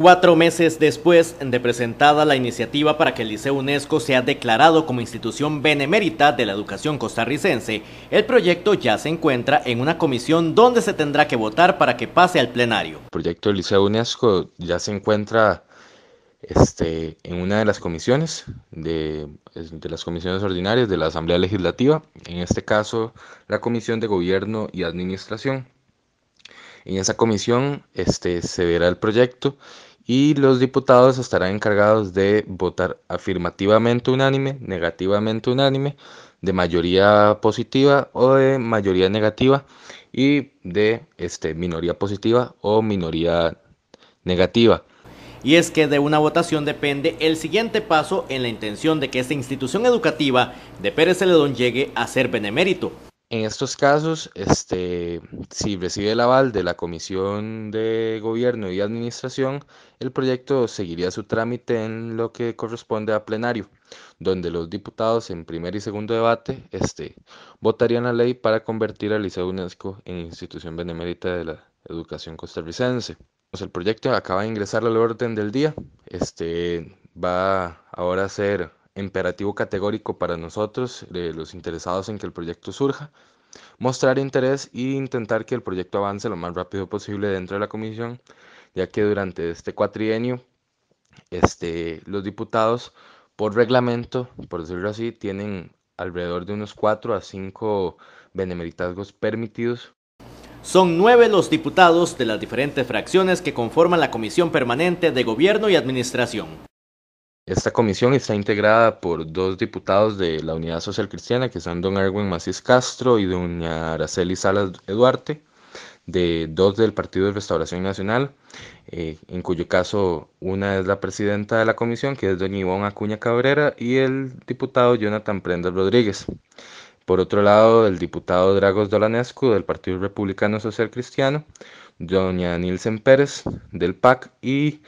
Cuatro meses después de presentada la iniciativa para que el Liceo UNESCO sea declarado como institución benemérita de la educación costarricense, el proyecto ya se encuentra en una comisión donde se tendrá que votar para que pase al plenario. El proyecto del Liceo UNESCO ya se encuentra este, en una de las comisiones, de, las comisiones ordinarias de la Asamblea Legislativa, en este caso la Comisión de Gobierno y Administración. En esa comisión este, se verá el proyecto y los diputados estarán encargados de votar afirmativamente unánime, negativamente unánime, de mayoría positiva o de mayoría negativa y de este, minoría positiva o minoría negativa. Y es que de una votación depende el siguiente paso en la intención de que esta institución educativa de Pérez Celedón llegue a ser benemérito. En estos casos, este, si recibe el aval de la Comisión de Gobierno y Administración, el proyecto seguiría su trámite en lo que corresponde a plenario, donde los diputados en primer y segundo debate este, votarían la ley para convertir al Liceo UNESCO en institución benemérita de la educación costarricense. Pues, el proyecto acaba de ingresar al orden del día, este, va ahora a ser imperativo categórico para nosotros, de los interesados en que el proyecto surja, mostrar interés e intentar que el proyecto avance lo más rápido posible dentro de la comisión, ya que durante este cuatrienio este, los diputados, por reglamento, por decirlo así, tienen alrededor de unos cuatro a cinco benemeritazgos permitidos. Son nueve los diputados de las diferentes fracciones que conforman la Comisión Permanente de Gobierno y Administración. Esta comisión está integrada por dos diputados de la Unidad Social Cristiana, que son don Erwin Macís Castro y doña Araceli Salas Duarte, de dos del Partido de Restauración Nacional, eh, en cuyo caso una es la presidenta de la comisión, que es doña Ivonne Acuña Cabrera, y el diputado Jonathan Prenda Rodríguez. Por otro lado, el diputado Dragos Dolanescu del Partido Republicano Social Cristiano, doña Nilsen Pérez del PAC y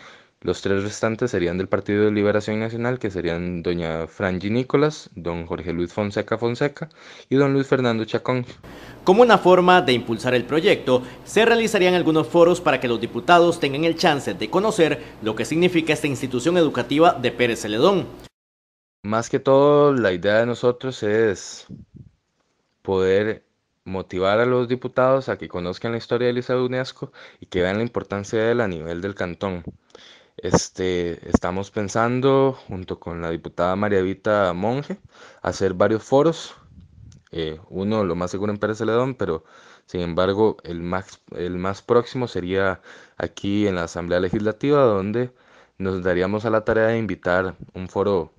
los tres restantes serían del Partido de Liberación Nacional, que serían doña Frangi Nicolás, don Jorge Luis Fonseca Fonseca y don Luis Fernando Chacón. Como una forma de impulsar el proyecto, se realizarían algunos foros para que los diputados tengan el chance de conocer lo que significa esta institución educativa de Pérez Celedón. Más que todo, la idea de nosotros es poder motivar a los diputados a que conozcan la historia del Liceo UNESCO y que vean la importancia de él a nivel del cantón. Este, estamos pensando, junto con la diputada María Vita Monge, hacer varios foros. Eh, uno, lo más seguro en Pérez Celedón, pero sin embargo, el más, el más próximo sería aquí en la Asamblea Legislativa, donde nos daríamos a la tarea de invitar un foro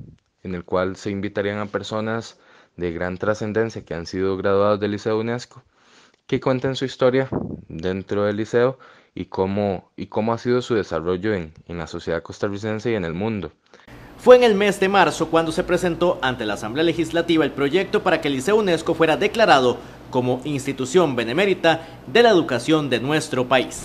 en el cual se invitarían a personas de gran trascendencia que han sido graduados del Liceo UNESCO, que cuenten su historia dentro del liceo y cómo, y cómo ha sido su desarrollo en, en la sociedad costarricense y en el mundo. Fue en el mes de marzo cuando se presentó ante la Asamblea Legislativa el proyecto para que el Liceo UNESCO fuera declarado como institución benemérita de la educación de nuestro país.